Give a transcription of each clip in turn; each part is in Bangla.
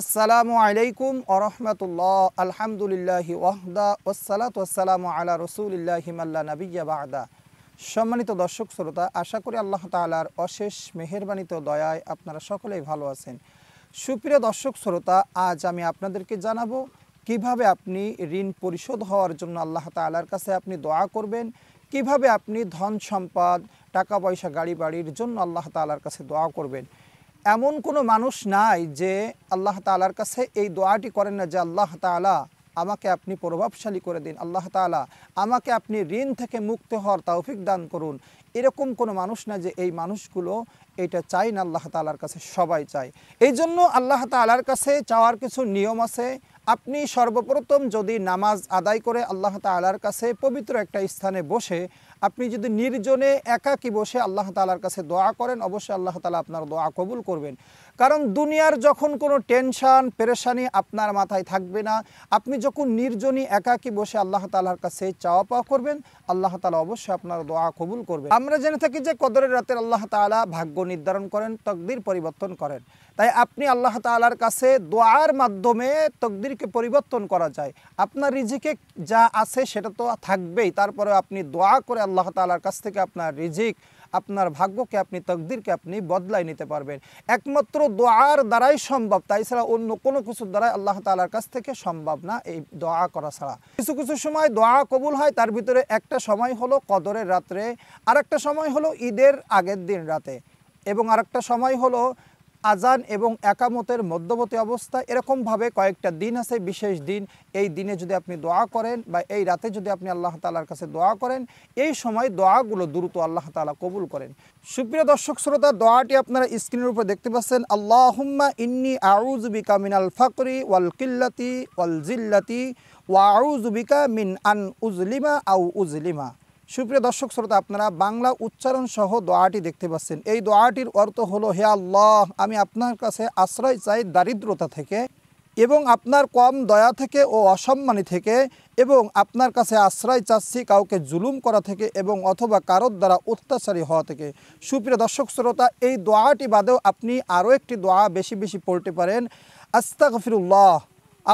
আসসালামু আলাইকুম আরহামতুল্লাহ আলহামদুলিল্লাহি ওয়াহদা ওসালাত ওসালাম আলা রসুলিল্লাহি মাল্লা নবিয়া বাহদা সম্মানিত দর্শক শ্রোতা আশা করি আল্লাহ তালার অশেষ মেহরবানিত দয়ায় আপনারা সকলেই ভালো আছেন সুপ্রিয় দর্শক শ্রোতা আজ আমি আপনাদেরকে জানাবো কিভাবে আপনি ঋণ পরিশোধ হওয়ার জন্য আল্লাহ তালার কাছে আপনি দোয়া করবেন কিভাবে আপনি ধন সম্পদ টাকা পয়সা গাড়ি বাড়ির জন্য আল্লাহ তালার কাছে দোয়া করবেন এমন কোনো মানুষ নাই যে আল্লাহ তালার কাছে এই দোয়াটি করেন না যে আল্লাহ তালা আমাকে আপনি প্রভাবশালী করে দিন আল্লাহ তালা আমাকে আপনি ঋণ থেকে মুক্ত হওয়ার তৌফিক দান করুন এরকম কোনো মানুষ না যে এই মানুষগুলো এটা চাই না আল্লাহ তালার কাছে সবাই চায় এই জন্য আল্লাহ তালার কাছে চাওয়ার কিছু নিয়ম আছে আপনি সর্বপ্রথম যদি নামাজ আদায় করে আল্লাহ তালার কাছে পবিত্র একটা স্থানে বসে আপনি যদি নির্জনে একাকী বসে আল্লাহ তালার কাছে দোয়া করেন অবশ্যই আল্লাহ তালা আপনার দোয়া কবুল করবেন কারণ দুনিয়ার যখন কোনো টেনশান পেরেশানি আপনার মাথায় থাকবে না আপনি যখন নির্জনই একাকী বসে আল্লাহ তালার কাছে চাওয়া পাওয়া করবেন আল্লাহ তালা অবশ্যই আপনার দোয়া কবুল করবেন আমরা জেনে থাকি যে কদরের রাতের আল্লাহ তালা ভাগ্য নির্ধারণ করেন তকদির পরিবর্তন করেন তাই আপনি আল্লাহ তালার কাছে দোয়ার মাধ্যমে তকদির আমলকে পরিবর্তন করা যায় আপনার রিজিকে যা আছে সেটা তো থাকবেই তারপরে আপনি দোয়া করে আল্লাহ তালার কাছ থেকে আপনার রিজিক আপনার ভাগ্যকে আপনি তকদিরকে আপনি বদলাই নিতে পারবেন একমাত্র দোয়ার দ্বারাই সম্ভব তাই ছাড়া অন্য কোনো কিছুর দ্বারাই আল্লাহ তালার কাছ থেকে সম্ভব না এই দোয়া করা ছাড়া কিছু কিছু সময় দোয়া কবুল হয় তার ভিতরে একটা সময় হলো কদরের রাত্রে আর একটা সময় হলো ঈদের আগের দিন রাতে এবং আরেকটা সময় হলো আজান এবং একামতের মধ্যবর্তী অবস্থা এরকমভাবে কয়েকটা দিন আছে বিশেষ দিন এই দিনে যদি আপনি দোয়া করেন বা এই রাতে যদি আপনি আল্লাহ তালার কাছে দোয়া করেন এই সময় দোয়াগুলো দ্রুত আল্লাহ তালা কবুল করেন সুপ্রিয় দর্শক শ্রোতা দোয়াটি আপনারা স্ক্রিনের উপর দেখতে পাচ্ছেন আল্লাহুম্মা ইন্নি মিন আল ফাকরি ওয়াল কিল্লাতি ওয়াল জিল্লাতি ওয়া আউজুবিকা মিন আন উজলিমা আউ উজলিমা সুপ্রিয় দর্শক শ্রোতা আপনারা বাংলা উচ্চারণ সহ দোয়াটি দেখতে পাচ্ছেন এই দোয়াটির অর্থ হলো হে আল্লাহ আমি আপনার কাছে আশ্রয় চাই দারিদ্রতা থেকে এবং আপনার কম দয়া থেকে ও অসম্মানি থেকে এবং আপনার কাছে আশ্রয় চাচ্ছি কাউকে জুলুম করা থেকে এবং অথবা কারোর দ্বারা অত্যাচারী হওয়া থেকে সুপ্রিয় দর্শক শ্রোতা এই দোয়াটি বাদেও আপনি আরও একটি দোয়া বেশি বেশি পড়তে পারেন আস্তাগফিরুল্লাহ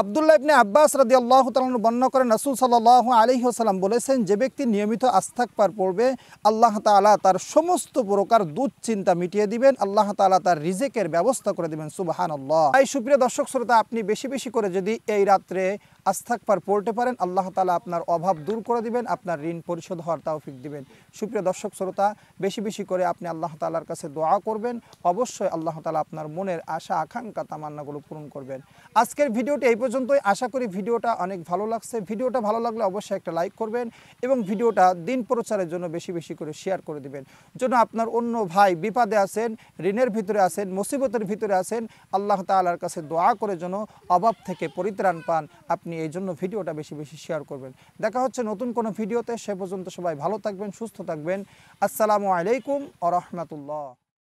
আবদুল্লাহ ইবনে আব্বাস রাদি আল্লাহ তালন বর্ণনা করেন রসুল সাল্লাহ আলহিহাসাল্লাম বলেছেন যে ব্যক্তি নিয়মিত আস্থাকবার পড়বে আল্লাহ তালা তার সমস্ত প্রকার দুশ্চিন্তা মিটিয়ে দিবেন আল্লাহ তালা তার রিজেকের ব্যবস্থা করে দেবেন সুবাহান আল্লাহ তাই সুপ্রিয় দর্শক শ্রোতা আপনি বেশি বেশি করে যদি এই রাত্রে আস্থাকবার পড়তে পারেন আল্লাহ তালা আপনার অভাব দূর করে দিবেন আপনার ঋণ পরিশোধ হওয়ার তাওফিক দিবেন সুপ্রিয় দর্শক শ্রোতা বেশি বেশি করে আপনি আল্লাহ তালার কাছে দোয়া করবেন অবশ্যই আল্লাহ তালা আপনার মনের আশা আকাঙ্ক্ষা তামান্নাগুলো পূরণ করবেন আজকের ভিডিওটি এই পর্যন্তই আশা করি ভিডিওটা অনেক ভালো লাগছে ভিডিওটা ভালো লাগলে অবশ্যই একটা লাইক করবেন এবং ভিডিওটা দিন প্রচারের জন্য বেশি বেশি করে শেয়ার করে দিবেন যেন আপনার অন্য ভাই বিপাদে আছেন ঋণের ভিতরে আছেন মুসিবতের ভিতরে আছেন আল্লাহ তালার কাছে দোয়া করে যেন অভাব থেকে পরিত্রাণ পান আপনি আপনি এই জন্য ভিডিওটা বেশি বেশি শেয়ার করবেন দেখা হচ্ছে নতুন কোনো ভিডিওতে সে পর্যন্ত সবাই ভালো থাকবেন সুস্থ থাকবেন আসসালামু আলাইকুম আ রহমতুল্লাহ